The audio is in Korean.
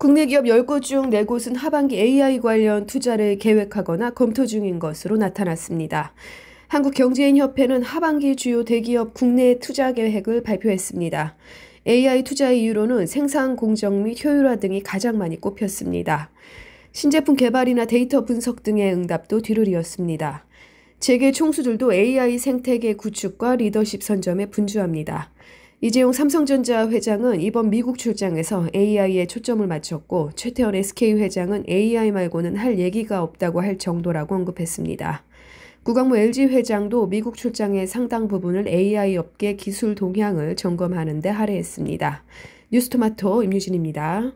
국내 기업 10곳 중 4곳은 하반기 AI 관련 투자를 계획하거나 검토 중인 것으로 나타났습니다. 한국경제인협회는 하반기 주요 대기업 국내 투자 계획을 발표했습니다. AI 투자 의 이유로는 생산 공정 및 효율화 등이 가장 많이 꼽혔습니다. 신제품 개발이나 데이터 분석 등의 응답도 뒤를 이었습니다. 재계 총수들도 AI 생태계 구축과 리더십 선점에 분주합니다. 이재용 삼성전자 회장은 이번 미국 출장에서 AI에 초점을 맞췄고 최태원 SK 회장은 AI 말고는 할 얘기가 없다고 할 정도라고 언급했습니다. 구광무 LG 회장도 미국 출장의 상당 부분을 AI 업계 기술 동향을 점검하는 데 할애했습니다. 뉴스토마토 임유진입니다.